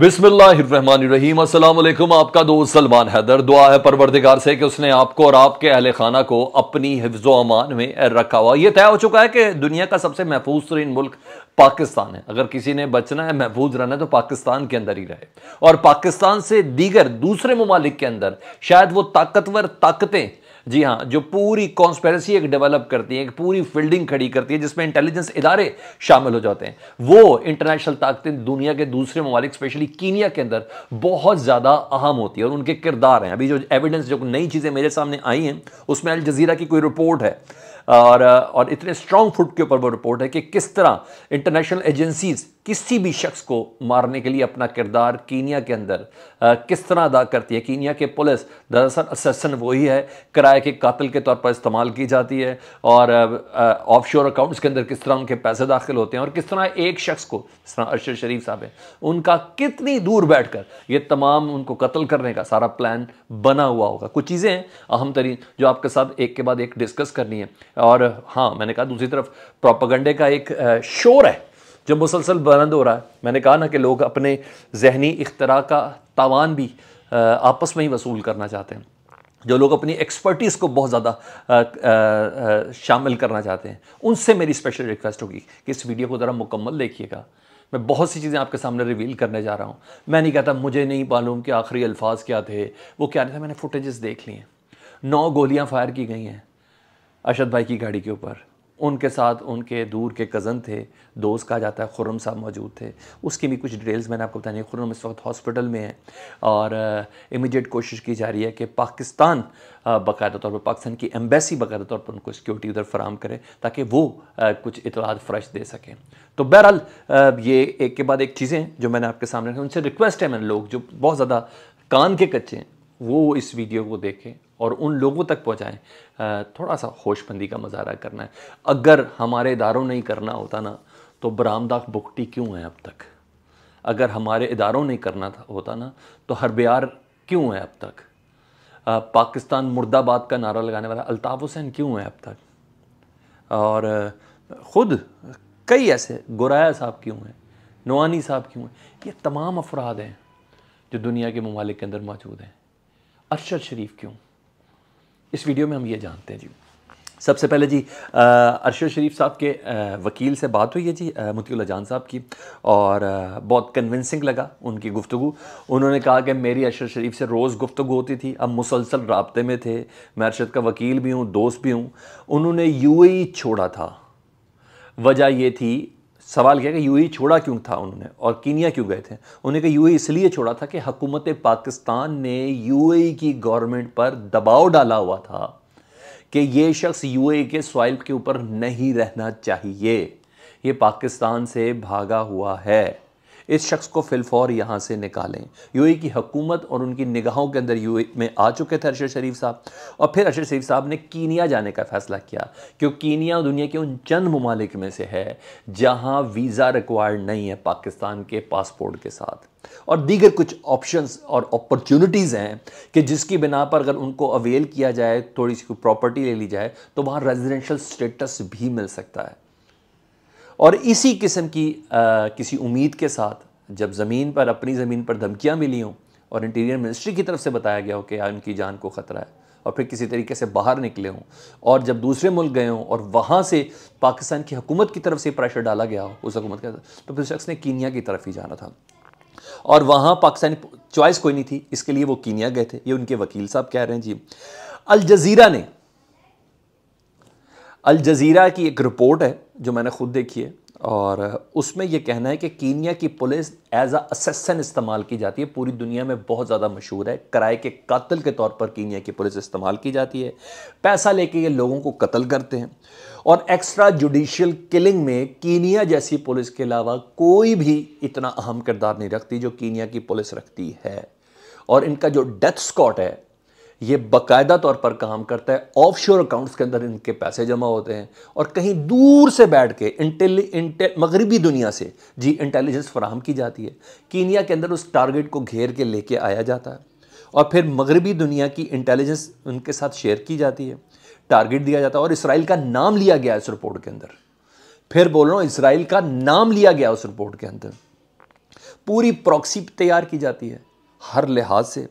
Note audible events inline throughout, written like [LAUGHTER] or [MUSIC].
बिस्मिल्लाम असलम आपका दोस्त सलमान हैदर दुआ है परवरदिगार से कि उसने आपको और आपके अहल खाना को अपनी हिफ्ज़ अमान में रखा हुआ ये तय हो चुका है कि दुनिया का सबसे महफूज तरीन मुल्क पाकिस्तान है अगर किसी ने बचना है महफूज रहना है तो पाकिस्तान के अंदर ही रहे और पाकिस्तान से दीगर दूसरे ममालिक के अंदर शायद वो ताकतवर ताकतें जी हाँ जो पूरी कॉन्स्पेरेसी एक डेवलप करती है एक पूरी फील्डिंग खड़ी करती है जिसमें इंटेलिजेंस इदारे शामिल हो जाते हैं वो इंटरनेशनल ताकतें दुनिया के दूसरे ममालिक स्पेशली कीनिया के अंदर बहुत ज़्यादा अहम होती है और उनके किरदार हैं अभी जो एविडेंस जो नई चीज़ें मेरे सामने आई हैं उसमें अल जजीरा की कोई रिपोर्ट है और और इतने स्ट्रांग फुट के ऊपर वो रिपोर्ट है कि किस तरह इंटरनेशनल एजेंसीज किसी भी शख्स को मारने के लिए अपना किरदार कीनिया के अंदर आ, किस तरह अदा करती है कीनिया के पुलिस दरअसल असेसन वही है किराए के कातल के तौर पर इस्तेमाल की जाती है और ऑफ शोर अकाउंट्स के अंदर किस तरह उनके पैसे दाखिल होते हैं और किस तरह एक शख्स को जिस तरह अरशद शरीफ साहब है उनका कितनी दूर बैठ कर ये तमाम उनको कत्ल करने का सारा प्लान बना हुआ होगा कुछ चीज़ें अहम तरीन जो आपके साथ एक के बाद एक डिस्कस करनी है और हाँ मैंने कहा दूसरी तरफ प्रोपागंडे का एक शोर है जो मुसलसल बुलंद हो रहा है मैंने कहा ना कि लोग अपने जहनी इख्तरा का तावान भी आपस में ही वसूल करना चाहते हैं जो लोग अपनी एक्सपर्टीज़ को बहुत ज़्यादा शामिल करना चाहते हैं उनसे मेरी स्पेशल रिक्वेस्ट होगी कि इस वीडियो को ज़रा मुकम्मल देखिएगा मैं बहुत सी चीज़ें आपके सामने रिवील करने जा रहा हूँ मैं नहीं कहता मुझे नहीं मालूम कि आखिरी अल्फाज क्या थे वो क्या नहीं था मैंने फुटेज़ देख लिए हैं नौ गोलियाँ फायर की गई हैं अशद भाई की गाड़ी के ऊपर उनके साथ उनके दूर के कज़न थे दोस्त कहा जाता है खुर्रम साहब मौजूद थे उसकी भी कुछ डिटेल्स मैंने आपको बताई है खुर्रम इस वक्त हॉस्पिटल में है और इमीडिएट कोशिश की जा रही है कि पाकिस्तान बाकायदा तौर पर पाकिस्तान की एम्बेसी बाकायदा तौर पर उनको सिक्योरिटी उधर फराम करें ताकि वो आ, कुछ इतलात फ्रेश दे सकें तो बहरहाल ये एक के बाद एक चीज़ें जो मैंने आपके सामने रखी उनसे रिक्वेस्ट है मैंने लोग जो बहुत ज़्यादा कान के कच्चे हैं वो इस वीडियो को देखें और उन लोगों तक पहुँचाएँ थोड़ा सा होशबंदी का मजारा करना है अगर हमारे इदारों ने करना होता ना तो बरामदा बुकटी क्यों है अब तक अगर हमारे इदारों ने करना था होता ना तो हरबियार क्यों है अब तक आ, पाकिस्तान मुर्दाबाद का नारा लगाने वाला अल्ताफ़ हुसैन क्यों है अब तक और ख़ुद कई ऐसे गुराया साहब क्यों हैं नवानी साहब क्यों हैं ये तमाम अफराद हैं जो दुनिया के ममालिक के अंदर मौजूद हैं अरशद शरीफ क्यों इस वीडियो में हम ये जानते हैं जी सबसे पहले जी अरशद शरीफ साहब के आ, वकील से बात हुई है जी मतियुल्ला जान साहब की और आ, बहुत कन्विंसिंग लगा उनकी गुफ्तु उन्होंने कहा कि मेरी अरशद शरीफ से रोज़ गुफ्तु होती थी अब मुसलसल रबते में थे मैं अरशद का वकील भी हूँ दोस्त भी हूँ उन्होंने यू छोड़ा था वजह ये थी सवाल किया कि यूएई छोड़ा क्यों था उन्होंने और कीनिया क्यों गए थे उन्होंने कहा यू इसलिए छोड़ा था कि हकूमत पाकिस्तान ने यू की गवर्नमेंट पर दबाव डाला हुआ था कि ये शख्स यू के स्वाइप के ऊपर नहीं रहना चाहिए ये पाकिस्तान से भागा हुआ है इस शख्स को फिलफौर यहाँ से निकालें यू की हकूमत और उनकी निगाहों के अंदर यू में आ चुके थे अरशद शरीफ साहब और फिर अरशद शरीफ साहब ने कीनिया जाने का फ़ैसला किया क्योंकि कीनिया दुनिया के उन चंद ममालिक में से है जहाँ वीज़ा रिक्वायर्ड नहीं है पाकिस्तान के पासपोर्ट के साथ और दीगर कुछ ऑप्शंस और अपॉर्चुनिटीज़ हैं कि जिसकी बिना पर अगर उनको अवेल किया जाए थोड़ी सी प्रॉपर्टी ले ली जाए तो वहाँ रेजिडेंशल स्टेटस भी मिल सकता है और इसी किस्म की आ, किसी उम्मीद के साथ जब ज़मीन पर अपनी ज़मीन पर धमकियाँ मिली हों और इंटीरियर मिनिस्ट्री की तरफ से बताया गया हो कि उनकी जान को ख़तरा है और फिर किसी तरीके से बाहर निकले हों और जब दूसरे मुल्क गए हों और वहाँ से पाकिस्तान की हुकूमत की तरफ से प्रेशर डाला गया हो उस हुकूमत के तो फिर शख्स ने कीनिया की तरफ ही जाना था और वहाँ पाकिस्तानी चॉइस कोई नहीं थी इसके लिए वो कीनिया गए थे ये उनके वकील साहब कह रहे हैं जी अल जजीरा ने अल जजीरा की एक रिपोर्ट है जो मैंने खुद देखी है और उसमें यह कहना है कि कीनिया की पुलिस एज असेसन इस्तेमाल की जाती है पूरी दुनिया में बहुत ज़्यादा मशहूर है कराए के कातिल के तौर पर कीनिया की पुलिस इस्तेमाल की जाती है पैसा लेके ये लोगों को कत्ल करते हैं और एक्स्ट्रा जुडिशल किलिंग में कीनिया जैसी पुलिस के अलावा कोई भी इतना अहम किरदार नहीं रखती जो कीनिया की पुलिस रखती है और इनका जो डेथ स्कॉट है ये बाकायदा तौर पर काम करता है ऑफशोर अकाउंट्स के अंदर इनके पैसे जमा होते हैं और कहीं दूर से बैठ के इंटेलि इंटे, मगरबी दुनिया से जी इंटेलिजेंस फ्राहम की जाती है कीनिया के अंदर उस टारगेट को घेर के लेके आया जाता है और फिर मगरबी दुनिया की इंटेलिजेंस उनके साथ शेयर की जाती है टारगेट दिया जाता है और इसराइल का नाम लिया गया इस रिपोर्ट के अंदर फिर बोल रहा हूँ इसराइल का नाम लिया गया उस रिपोर्ट के अंदर पूरी प्रॉक्सी तैयार की जाती है हर लिहाज से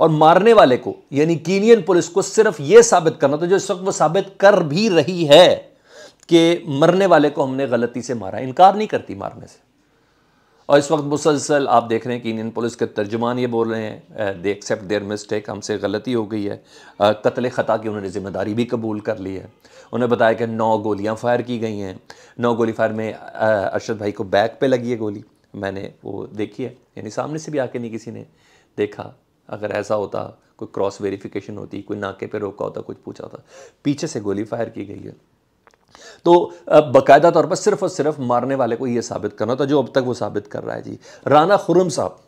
और मारने वाले को यानी कीनियन पुलिस को सिर्फ यह साबित करना था तो जो इस वक्त वो साबित कर भी रही है कि मरने वाले को हमने गलती से मारा इनकार नहीं करती मारने से और इस वक्त मुसलसल आप देख रहे हैं कि इंडियन पुलिस के तर्जुमान ये बोल रहे हैं दे एक्सेप्ट देयर मिस्टेक हमसे गलती हो गई है कत्ल ख़ता की उन्होंने ज़िम्मेदारी भी कबूल कर ली है उन्हें बताया कि नौ गोलियां फायर की गई हैं नौ गोली फायर में अरशद भाई को बैक पे लगी है गोली मैंने वो देखी है यानी सामने से भी आके नहीं किसी ने देखा अगर ऐसा होता कोई क्रॉस वेरिफिकेशन होती कोई नाके पे रोका होता कुछ पूछा होता पीछे से गोली फायर की गई है तो बाकायदा तौर पर सिर्फ और सिर्फ मारने वाले को यह साबित करना था जो अब तक वो साबित कर रहा है जी राना खुरम साहब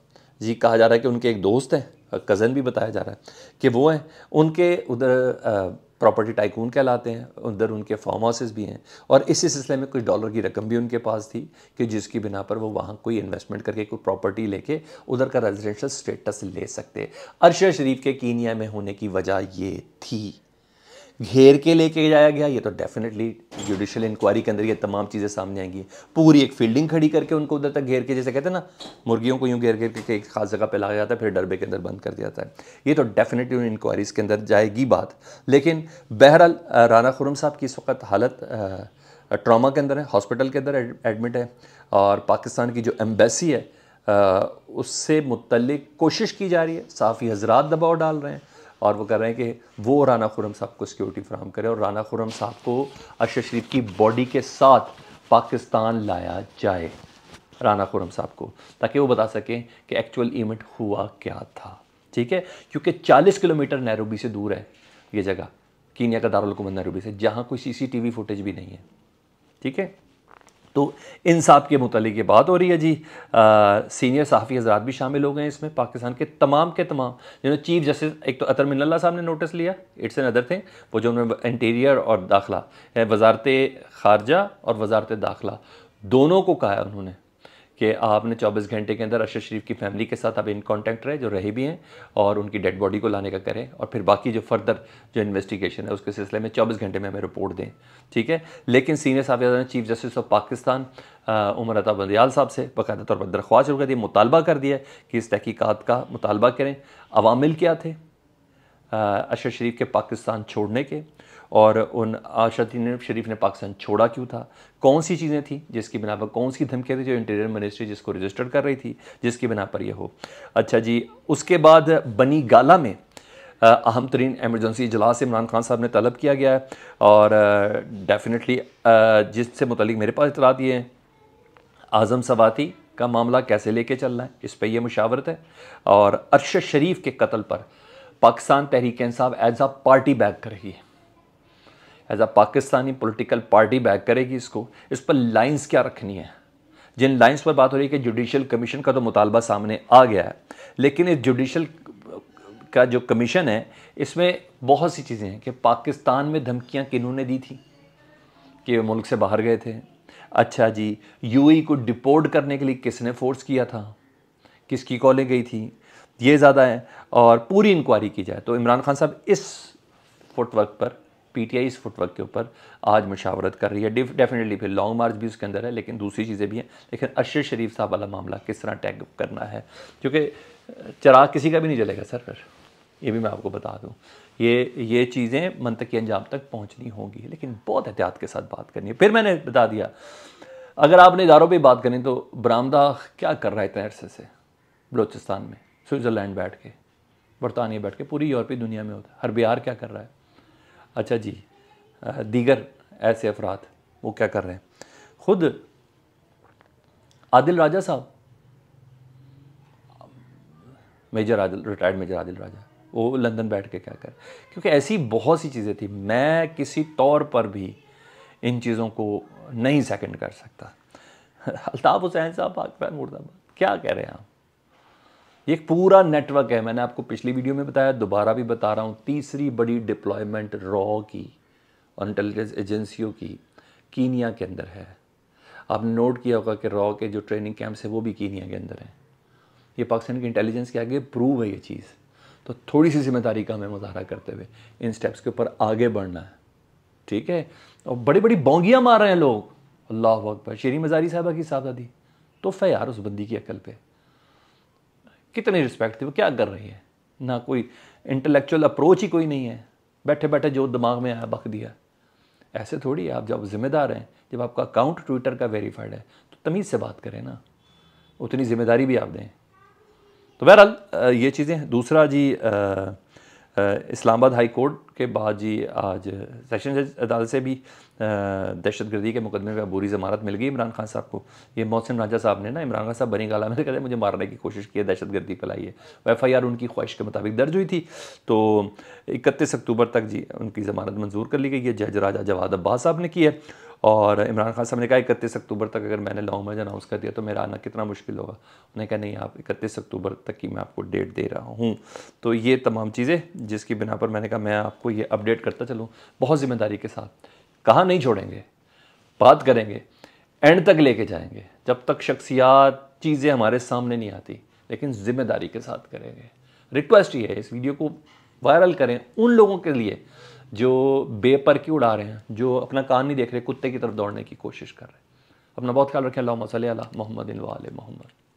जी कहा जा रहा है कि उनके एक दोस्त हैं कज़न भी बताया जा रहा है कि वो हैं उनके उधर प्रॉपर्टी टाइकून कहलाते हैं अंदर उनके फार्म हाउसेज भी हैं और इसी सिलसिले में कुछ डॉलर की रकम भी उनके पास थी कि जिसकी बिना पर वो वहाँ कोई इन्वेस्टमेंट करके कोई प्रॉपर्टी लेके उधर का रेजिडेंशल स्टेटस ले सकते अरशद शरीफ के कीनिया में होने की वजह ये थी घेर के लेके जाया गया ये तो डेफिनेटली जुडिशल इंक्वायरी के अंदर ये तमाम चीज़ें सामने आएंगी पूरी एक फील्डिंग खड़ी करके उनको उधर तक घेर के जैसे कहते हैं ना मुर्गियों को यूँ घेर घेर के एक खास जगह पर लाया जाता है फिर डरबे के अंदर बंद कर दिया जाता है ये तो डेफिनेटली उन इंक्वायरीज़ के अंदर जाएगी बात लेकिन बहरहाल राना खुरम साहब की इस वक्त हालत ट्रामा के अंदर है हॉस्पिटल के अंदर एडमिट है और पाकिस्तान की जो एम्बेसी है आ, उससे मुतलिक कोशिश की जा रही है साफ़ी हजरात दबाव डाल रहे हैं और वो कह रहे हैं कि वो राना खुरम साहब को सिक्योरिटी फ्राहम करें और राना खुरम साहब को अर्शद शरीफ की बॉडी के साथ पाकिस्तान लाया जाए राना खुरम साहब को ताकि वो बता सकें कि एक्चुअल इवेंट हुआ क्या था ठीक है क्योंकि 40 किलोमीटर नैरोबी से दूर है ये जगह कीनिया का दारकूमत नैरोबी से जहाँ कोई सीसीटीवी फुटेज भी नहीं है ठीक है तो इन साहब के मुतलिक ये बात हो रही है जी आ, सीनियर सहाफ़ी हजरात भी शामिल हो गए इसमें पाकिस्तान के तमाम के तमाम जिन्होंने चीफ जस्टिस एक तो अतर मिनल्ला साहब ने नोटिस लिया इट्स एन अदर थिंग वो जो उन्होंने इंटीरियर और दाखिला वजारत खारजा और वजारत दाखिला दोनों को कहा उन्होंने कि आपने 24 घंटे के अंदर अरशद शरीफ की फैमिली के साथ आप इन कॉन्टैक्ट रहे जो रहे भी हैं और उनकी डेड बॉडी को लाने का करें और फिर बाकी जो फर्दर जो इन्वेस्टिगेशन है उसके सिलसिले में चौबीस घंटे में हमें रिपोर्ट दें ठीक है लेकिन सीनियर साहब ने chief justice of Pakistan Umar Ata Bandial साहब से बाकायदा तौर पर दरख्वास्त शुरू कर दी मुतालबा कर दिया कि इस तहकीक़ात का मुतालबा करें अवामिल क्या थे अशर शरीफ के पाकिस्तान छोड़ने के और उन अशरती शरीफ ने पाकिस्तान छोड़ा क्यों था कौन सी चीज़ें थी जिसकी बिना पर कौन सी धमकियाँ थी जो इंटीरियर मिनिस्ट्री जिसको रजिस्टर कर रही थी जिसकी बिना पर यह हो अच्छा जी उसके बाद बनी गाला में अहम तरीन एमरजेंसी इजलास इमरान खान साहब ने तलब किया गया है और डेफिनेटली जिससे मुतलिक मेरे पास इतला दिए हैं आज़म सवाती का मामला कैसे लेके चल रहा है इस पर यह मुशावरत है और अरशद शरीफ के कत्ल पर Pakistan Tehreek Insaf as a party back कर रही है as a Pakistani political party back करेगी इसको इस पर लाइन्स क्या रखनी है जिन लाइन्स पर बात हो रही है कि जुडिशल कमीशन का तो मुतालबा सामने आ गया है लेकिन इस जुडिशल का जो कमीशन है इसमें बहुत सी चीज़ें हैं कि पाकिस्तान में धमकियां किन्होंने दी थी कि वे मुल्क से बाहर गए थे अच्छा जी यूएई को डिपोर्ट करने के लिए किसने फोर्स किया था किसकी कॉलें गई थी ये ज़्यादा है और पूरी इंक्वायरी की जाए तो इमरान खान साहब इस फुटवर्क पर पीटीआई इस फुटवर्क के ऊपर आज मशावरत कर रही है डेफिनेटली फिर लॉन्ग मार्च भी उसके अंदर है लेकिन दूसरी चीज़ें भी हैं लेकिन अशर शरीफ साहब वाला मामला किस तरह टैग करना है क्योंकि चराग किसी का भी नहीं जलेगा सर फिर ये भी मैं आपको बता दूँ ये ये चीज़ें मनतकी अंजाम तक पहुँचनी होंगी लेकिन बहुत एहतियात के साथ बात करनी है फिर मैंने बता दिया अगर आपने इदारों पर बात करें तो बरामदा क्या कर रहा है इतने अरसे से बलोचिस्तान में स्विट्ज़रलैंड बैठ के बरतानिया बैठ के पूरी यूरोपीय दुनिया में होता है हर बिहार क्या कर रहा है अच्छा जी दीगर ऐसे अफराद वो क्या कर रहे हैं खुद आदिल राजा साहब major Adil retired major Adil Raja वो लंदन बैठ के क्या कर क्योंकि ऐसी बहुत सी चीज़ें थी मैं किसी तौर पर भी इन चीज़ों को नहीं सेकंड कर सकता [LAUGHS] अल्ताफ़ हुसैन साहब पाकिस्तान मुर्दाबाद क्या कह रहे हैं आप ये पूरा नेटवर्क है मैंने आपको पिछली वीडियो में बताया दोबारा भी बता रहा हूँ तीसरी बड़ी डिप्लॉयमेंट रॉ की और इंटेलिजेंस एजेंसियों की कीनिया के अंदर है आपने नोट किया होगा कि रॉ के जो ट्रेनिंग कैंप्स हैं वो भी कीनिया के अंदर हैं ये पाकिस्तान की इंटेलिजेंस के आगे प्रूव है ये चीज़ तो थोड़ी सी जिम्मेदारी का हमें मुजाहरा करते हुए इन स्टेप्स के ऊपर आगे बढ़ना है ठीक है और बड़ी बड़ी बोंगियाँ मार रहे हैं लोग अल्लाह वक्त पर शेरी मजारी साहबा की साहबादी तो यार उस बंदी की अकल पर कितनी रिस्पेक्ट थी वो क्या कर रही है ना कोई इंटेलेक्चुअल अप्रोच ही कोई नहीं है बैठे बैठे जो दिमाग में आया बक दिया ऐसे थोड़ी आप जब जिम्मेदार हैं जब आपका अकाउंट ट्विटर का वेरीफाइड है तो तमीज़ से बात करें ना उतनी जिम्मेदारी भी आप दें तो बहरहाल ये चीज़ें दूसरा जी आ, इस्लामाबाद हाई कोर्ट के बाद जी आज सेशन जज अदालत से भी दहशत गर्दी के मुकदमे में अबूरी जमानत मिल गई इमरान खान साहब को ये मोहसिन राजा साहब ने ना इमरान खान साहब बनी गाला में कहते मुझे मारने की कोशिश की है दहशत गर्दी फैलाई है एफ आई आर उनकी ख्वाहिश के मुताबिक दर्ज हुई थी तो इकतीस अक्टूबर तक जी उनकी जमानत मंजूर कर ली गई है जज राजा जवाद अब्बास साहब ने की है और इमरान खान साहब ने कहा इकतीस अक्टूबर तक अगर मैंने लॉन्ग मार्च अनाउंस कर दिया तो मेरा आना कितना मुश्किल होगा उन्होंने कहा नहीं आप इकतीस अक्टूबर तक की मैं आपको डेट दे रहा हूँ तो ये तमाम चीज़ें जिसकी बिना पर मैंने कहा मैं आपको ये अपडेट करता चलूँ बहुत ज़िम्मेदारी के साथ कहाँ नहीं छोड़ेंगे बात करेंगे एंड तक लेके जाएंगे जब तक शख्सियात चीज़ें हमारे सामने नहीं आती लेकिन ज़िम्मेदारी के साथ करेंगे रिक्वेस्ट ये है इस वीडियो को वायरल करें उन लोगों के लिए जो बेपर की उड़ा रहे हैं जो अपना कान नहीं देख रहे कुत्ते की तरफ दौड़ने की कोशिश कर रहे हैं अपना बहुत ख्याल रखें अल्लाह मसल मोहम्मद इन वाल मोहम्मद